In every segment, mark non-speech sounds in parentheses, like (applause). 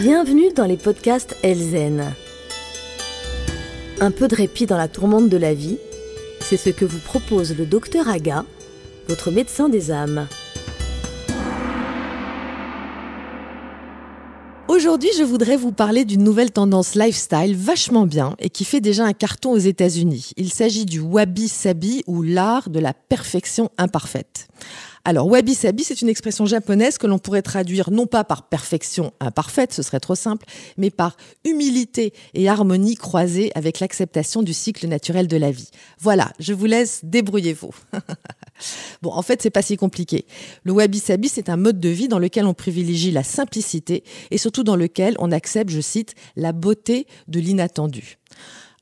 Bienvenue dans les podcasts Elzen. Un peu de répit dans la tourmente de la vie, c'est ce que vous propose le docteur Aga, votre médecin des âmes. Aujourd'hui, je voudrais vous parler d'une nouvelle tendance lifestyle vachement bien et qui fait déjà un carton aux États-Unis. Il s'agit du wabi sabi ou l'art de la perfection imparfaite. Alors, wabi sabi, c'est une expression japonaise que l'on pourrait traduire non pas par perfection imparfaite, ce serait trop simple, mais par humilité et harmonie croisée avec l'acceptation du cycle naturel de la vie. Voilà, je vous laisse, débrouillez-vous. (laughs) Bon, en fait, c'est pas si compliqué. Le Wabi Sabi, c'est un mode de vie dans lequel on privilégie la simplicité et surtout dans lequel on accepte, je cite, la beauté de l'inattendu.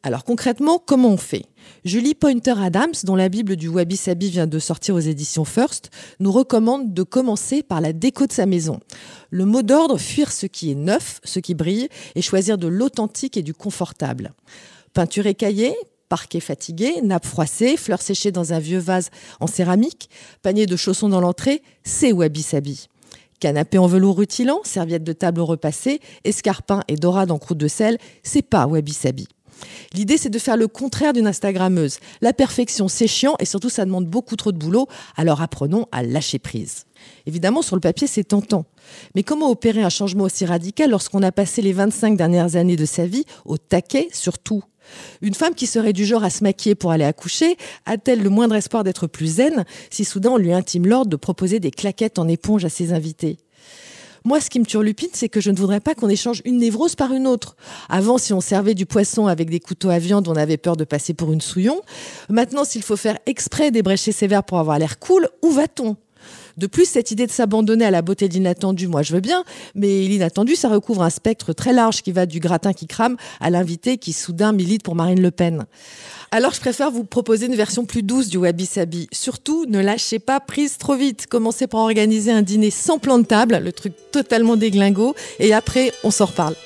Alors concrètement, comment on fait Julie Pointer Adams, dont la Bible du Wabi Sabi vient de sortir aux éditions First, nous recommande de commencer par la déco de sa maison. Le mot d'ordre, fuir ce qui est neuf, ce qui brille, et choisir de l'authentique et du confortable. Peinture et écaillée, parquet fatigué, nappe froissée, fleurs séchées dans un vieux vase en céramique, panier de chaussons dans l'entrée, c'est Wabi Sabi. Canapé en velours rutilant, serviette de table repassée, escarpins et dorade en croûte de sel, c'est pas Wabi Sabi. L'idée, c'est de faire le contraire d'une Instagrammeuse. La perfection, c'est chiant et surtout, ça demande beaucoup trop de boulot, alors apprenons à lâcher prise. Évidemment, sur le papier, c'est tentant. Mais comment opérer un changement aussi radical lorsqu'on a passé les 25 dernières années de sa vie au taquet sur tout une femme qui serait du genre à se maquiller pour aller accoucher a-t-elle le moindre espoir d'être plus zen si soudain on lui intime l'ordre de proposer des claquettes en éponge à ses invités moi, ce qui me turlupine, c'est que je ne voudrais pas qu'on échange une névrose par une autre. Avant, si on servait du poisson avec des couteaux à viande, on avait peur de passer pour une souillon. Maintenant, s'il faut faire exprès des sévères pour avoir l'air cool, où va-t-on de plus, cette idée de s'abandonner à la beauté de l'inattendu, moi je veux bien, mais l'inattendu, ça recouvre un spectre très large qui va du gratin qui crame à l'invité qui soudain milite pour Marine Le Pen. Alors je préfère vous proposer une version plus douce du Wabi Sabi. Surtout, ne lâchez pas prise trop vite. Commencez par organiser un dîner sans plan de table, le truc totalement déglingo, et après, on s'en reparle.